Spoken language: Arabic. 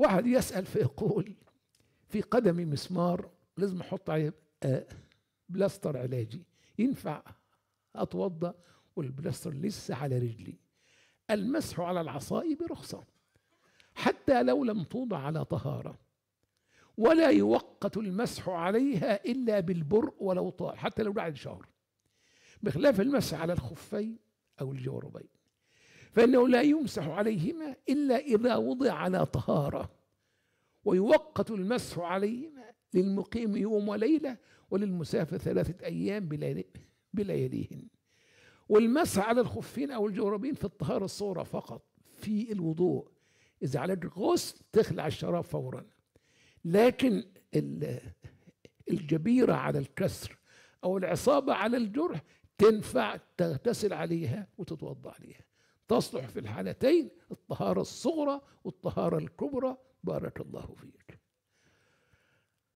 واحد يسأل فيقول في قدمي مسمار لازم احط عليه آه، بلاستر علاجي ينفع أتوضأ والبلاستر لسه على رجلي المسح على العصائب رخصه حتى لو لم توضع على طهاره ولا يوقت المسح عليها الا بالبرء ولو طال حتى لو بعد شهر بخلاف المسح على الخفين او الجوربين فإنه لا يمسح عليهما إلا إذا وضع على طهارة ويوقت المسح عليهما للمقيم يوم وليلة وللمسافر ثلاثة أيام بلياليهن والمسح على الخفين أو الجوربين في الطهارة الصورة فقط في الوضوء إذا على غسل تخلع الشراب فورا لكن الجبيرة على الكسر أو العصابة على الجرح تنفع تغتسل عليها وتتوضأ عليها تصلح في الحالتين الطهارة الصغرى والطهارة الكبرى بارك الله فيك